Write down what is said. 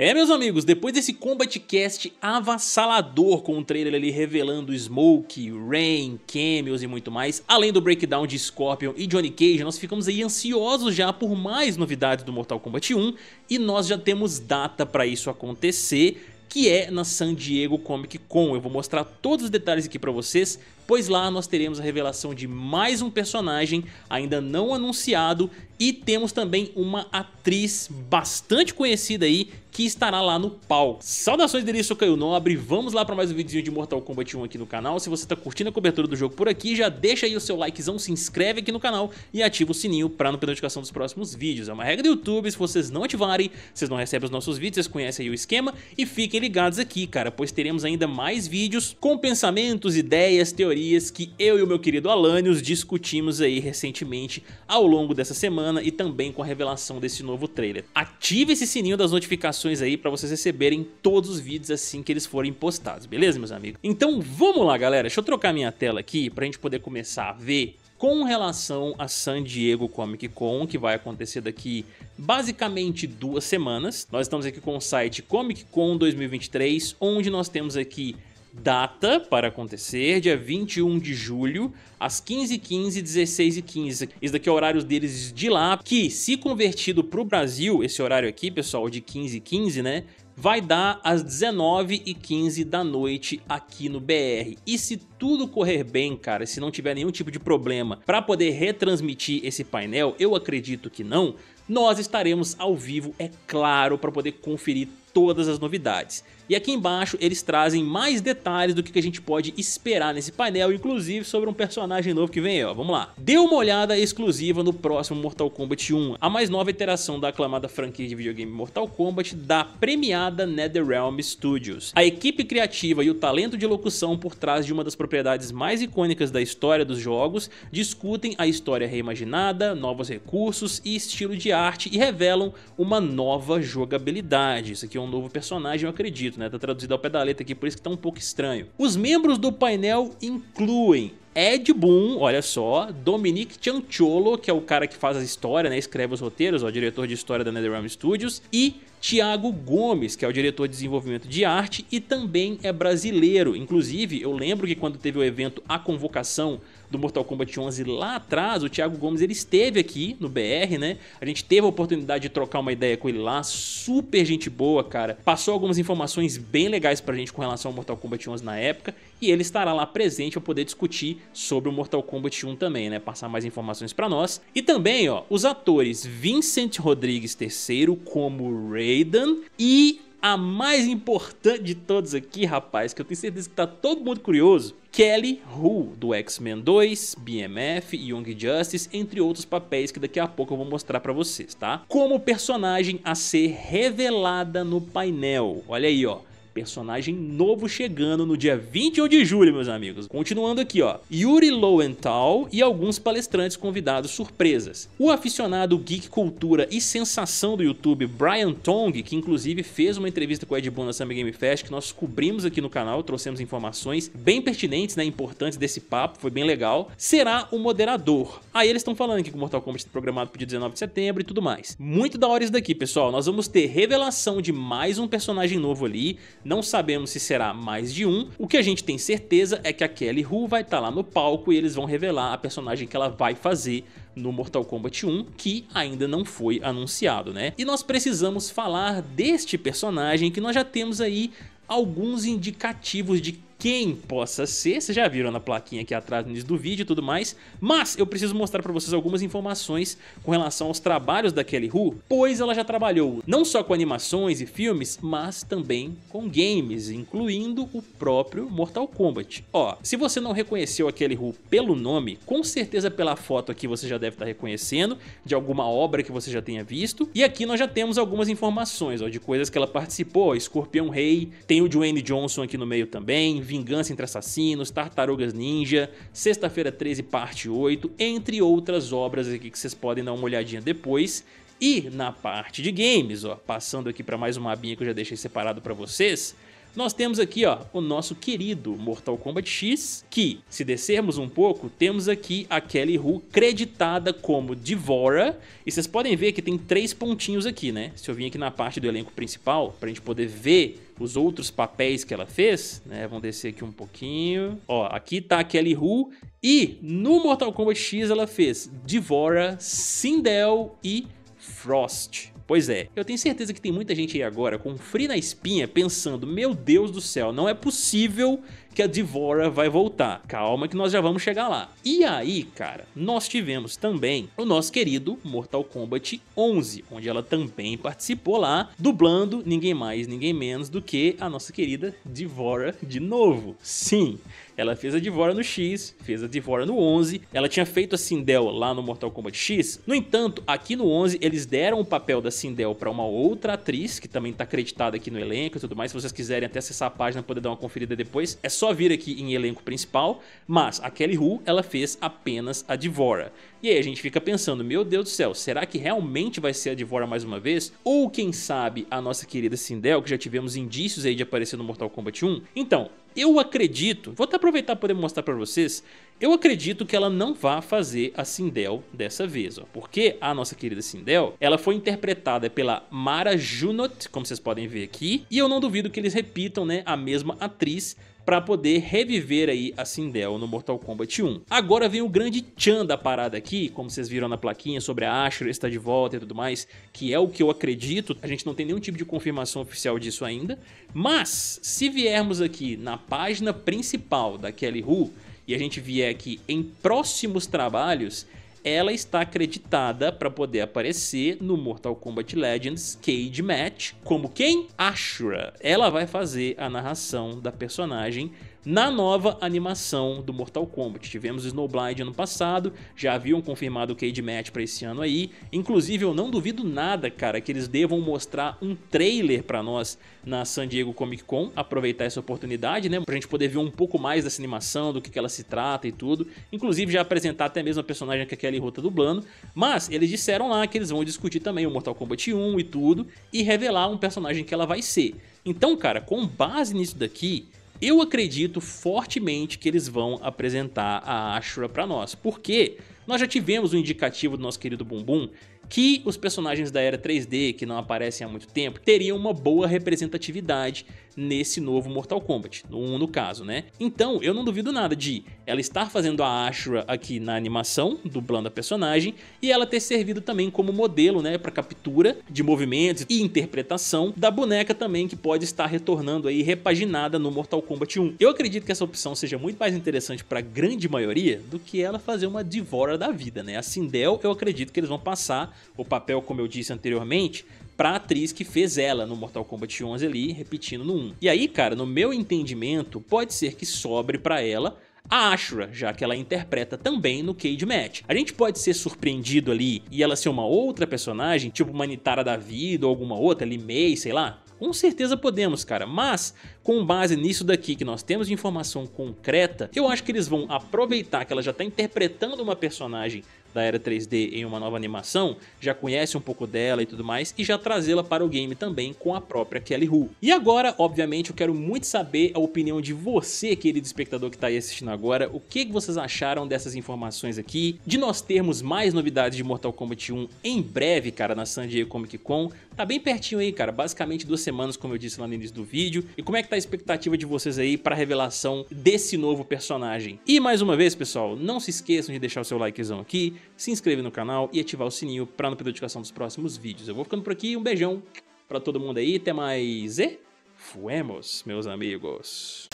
É, meus amigos, depois desse Combat Cast avassalador com o um trailer ali revelando Smoke, Rain, cameos e muito mais, além do breakdown de Scorpion e Johnny Cage, nós ficamos aí ansiosos já por mais novidades do Mortal Kombat 1 e nós já temos data para isso acontecer, que é na San Diego Comic Con. Eu vou mostrar todos os detalhes aqui para vocês, pois lá nós teremos a revelação de mais um personagem ainda não anunciado e temos também uma atriz bastante conhecida aí que estará lá no palco. Saudações dele, sou Caio Nobre, vamos lá para mais um videozinho de Mortal Kombat 1 aqui no canal. Se você está curtindo a cobertura do jogo por aqui, já deixa aí o seu likezão, se inscreve aqui no canal e ativa o sininho para não perder notificação dos próximos vídeos. É uma regra do YouTube, se vocês não ativarem, vocês não recebem os nossos vídeos, vocês conhecem aí o esquema e fiquem ligados aqui, cara, pois teremos ainda mais vídeos com pensamentos, ideias, teorias teorias que eu e o meu querido Alanios discutimos aí recentemente ao longo dessa semana e também com a revelação desse novo trailer. Ative esse sininho das notificações aí para vocês receberem todos os vídeos assim que eles forem postados, beleza meus amigos? Então vamos lá galera, deixa eu trocar minha tela aqui para a gente poder começar a ver com relação a San Diego Comic Con, que vai acontecer daqui basicamente duas semanas. Nós estamos aqui com o site Comic Con 2023, onde nós temos aqui Data para acontecer, dia 21 de julho, às 15h15, 16h15. Isso daqui é o horário deles de lá, que se convertido para o Brasil, esse horário aqui, pessoal, de 15h15, né? vai dar às 19h15 da noite aqui no BR. E se tudo correr bem, cara, se não tiver nenhum tipo de problema para poder retransmitir esse painel, eu acredito que não, nós estaremos ao vivo, é claro, para poder conferir todas as novidades. E aqui embaixo eles trazem mais detalhes do que a gente pode esperar nesse painel, inclusive sobre um personagem novo que vem aí, ó. Vamos lá. Dê uma olhada exclusiva no próximo Mortal Kombat 1, a mais nova iteração da aclamada franquia de videogame Mortal Kombat da premiada NetherRealm Studios. A equipe criativa e o talento de locução por trás de uma das propriedades mais icônicas da história dos jogos discutem a história reimaginada, novos recursos e estilo de arte e revelam uma nova jogabilidade. Isso aqui é um novo personagem, eu acredito né? Tá traduzido ao pé da letra aqui, por isso que está um pouco estranho. Os membros do painel incluem Ed Boon, olha só, Dominic Cianciolo, que é o cara que faz a história, né, escreve os roteiros, ó, diretor de história da NetherRealm Studios, e Tiago Gomes, que é o diretor de desenvolvimento de arte e também é brasileiro. Inclusive, eu lembro que quando teve o evento A Convocação do Mortal Kombat 11 lá atrás, o Thiago Gomes ele esteve aqui no BR, né? A gente teve a oportunidade de trocar uma ideia com ele lá, super gente boa, cara. Passou algumas informações bem legais pra gente com relação ao Mortal Kombat 11 na época e ele estará lá presente para poder discutir sobre o Mortal Kombat 1 também, né? Passar mais informações para nós. E também, ó, os atores Vincent Rodrigues III como Raiden e a mais importante de todos aqui, rapaz, que eu tenho certeza que tá todo mundo curioso, Kelly Hu, do X-Men 2, BMF, Young Justice, entre outros papéis que daqui a pouco eu vou mostrar pra vocês, tá? Como personagem a ser revelada no painel. Olha aí, ó. Personagem novo chegando no dia 21 de julho, meus amigos. Continuando aqui, ó. Yuri Lowenthal e alguns palestrantes convidados surpresas. O aficionado geek cultura e sensação do YouTube Brian Tong, que inclusive fez uma entrevista com o Ed Boon na Summer Game Fest, que nós cobrimos aqui no canal, trouxemos informações bem pertinentes, né, importantes desse papo, foi bem legal, será o moderador. Aí eles estão falando aqui que o Mortal Kombat está programado para o dia 19 de setembro e tudo mais. Muito da hora isso daqui, pessoal. Nós vamos ter revelação de mais um personagem novo ali, não sabemos se será mais de um. O que a gente tem certeza é que a Kelly Hu vai estar tá lá no palco e eles vão revelar a personagem que ela vai fazer no Mortal Kombat 1, que ainda não foi anunciado, né? E nós precisamos falar deste personagem que nós já temos aí alguns indicativos de quem possa ser, vocês já viram na plaquinha aqui atrás no início do vídeo e tudo mais, mas eu preciso mostrar para vocês algumas informações com relação aos trabalhos da Kelly Hu, pois ela já trabalhou não só com animações e filmes, mas também com games, incluindo o próprio Mortal Kombat. Ó, se você não reconheceu a Kelly Hu pelo nome, com certeza pela foto aqui você já deve estar tá reconhecendo, de alguma obra que você já tenha visto, e aqui nós já temos algumas informações ó, de coisas que ela participou, Escorpião Rei, tem o Dwayne Johnson aqui no meio também, Vingança entre Assassinos, Tartarugas Ninja, Sexta-feira 13, parte 8, entre outras obras aqui que vocês podem dar uma olhadinha depois. E na parte de games, ó, passando aqui para mais uma abinha que eu já deixei separado para vocês, nós temos aqui ó, o nosso querido Mortal Kombat X, que se descermos um pouco, temos aqui a Kelly Hu creditada como Devora E vocês podem ver que tem três pontinhos aqui, né? Se eu vim aqui na parte do elenco principal, pra gente poder ver os outros papéis que ela fez, né? Vamos descer aqui um pouquinho. Ó, aqui tá a Kelly Hu e no Mortal Kombat X ela fez Devora Sindel e Frost. Pois é, eu tenho certeza que tem muita gente aí agora com um frio na espinha pensando: meu Deus do céu, não é possível que a Devora vai voltar. Calma que nós já vamos chegar lá. E aí, cara, nós tivemos também o nosso querido Mortal Kombat 11, onde ela também participou lá, dublando ninguém mais, ninguém menos do que a nossa querida Devora de novo. Sim, ela fez a Divora no X, fez a Divora no 11. Ela tinha feito a Sindel lá no Mortal Kombat X. No entanto, aqui no 11 eles deram o papel da Sindel para uma outra atriz que também tá acreditada aqui no elenco e tudo mais. Se vocês quiserem até acessar a página poder dar uma conferida depois, é só só vir aqui em elenco principal, mas a Kelly Hu, ela fez apenas a Divora. E aí a gente fica pensando, meu Deus do céu, será que realmente vai ser a Divora mais uma vez? Ou quem sabe a nossa querida Sindel, que já tivemos indícios aí de aparecer no Mortal Kombat 1? Então, eu acredito, vou até aproveitar para poder mostrar para vocês, eu acredito que ela não vá fazer a Sindel dessa vez, ó, porque a nossa querida Sindel, ela foi interpretada pela Mara Junot, como vocês podem ver aqui, e eu não duvido que eles repitam né, a mesma atriz para poder reviver aí a Sindel no Mortal Kombat 1. Agora vem o grande tchan da parada aqui, como vocês viram na plaquinha sobre a Ashura está de volta e tudo mais, que é o que eu acredito, a gente não tem nenhum tipo de confirmação oficial disso ainda, mas se viermos aqui na página principal da Kelly Hu e a gente vier aqui em próximos trabalhos, ela está acreditada para poder aparecer no Mortal Kombat Legends Cage Match como quem? Ashura. Ela vai fazer a narração da personagem na nova animação do Mortal Kombat, tivemos Snowblind ano passado, já haviam confirmado o Cage Match para esse ano aí. Inclusive, eu não duvido nada, cara, que eles devam mostrar um trailer para nós na San Diego Comic Con, aproveitar essa oportunidade, né, pra gente poder ver um pouco mais dessa animação, do que, que ela se trata e tudo. Inclusive, já apresentar até mesmo a personagem que a Kelly Ruta tá dublando. Mas eles disseram lá que eles vão discutir também o Mortal Kombat 1 e tudo, e revelar um personagem que ela vai ser. Então, cara, com base nisso daqui, eu acredito fortemente que eles vão apresentar a Ashura para nós, porque nós já tivemos um indicativo do nosso querido Bumbum que os personagens da era 3D que não aparecem há muito tempo teriam uma boa representatividade nesse novo Mortal Kombat, no 1 no caso, né? Então, eu não duvido nada de ela estar fazendo a Ashura aqui na animação, dublando a personagem, e ela ter servido também como modelo, né, para captura de movimentos e interpretação da boneca também que pode estar retornando aí repaginada no Mortal Kombat 1. Eu acredito que essa opção seja muito mais interessante para a grande maioria do que ela fazer uma Divora da vida, né? A Sindel, eu acredito que eles vão passar o papel, como eu disse anteriormente, pra atriz que fez ela no Mortal Kombat 11 ali, repetindo no 1. E aí, cara, no meu entendimento, pode ser que sobre pra ela a Ashura, já que ela interpreta também no Cage Match. A gente pode ser surpreendido ali e ela ser uma outra personagem, tipo Manitara da vida ou alguma outra, ali Mei sei lá. Com certeza podemos, cara, mas com base nisso daqui que nós temos de informação concreta, eu acho que eles vão aproveitar que ela já está interpretando uma personagem da era 3D em uma nova animação, já conhece um pouco dela e tudo mais, e já trazê-la para o game também com a própria Kelly Hu. E agora, obviamente, eu quero muito saber a opinião de você, querido espectador que está aí assistindo agora, o que vocês acharam dessas informações aqui, de nós termos mais novidades de Mortal Kombat 1 em breve, cara, na San Diego Comic Con, tá bem pertinho aí, cara, basicamente duas semanas, como eu disse lá no início do vídeo, e como é que tá a expectativa de vocês aí para a revelação desse novo personagem? E mais uma vez, pessoal, não se esqueçam de deixar o seu likezão aqui, se inscrever no canal e ativar o sininho para não perder a notificação dos próximos vídeos. Eu vou ficando por aqui, um beijão para todo mundo aí, até mais e fuemos, meus amigos.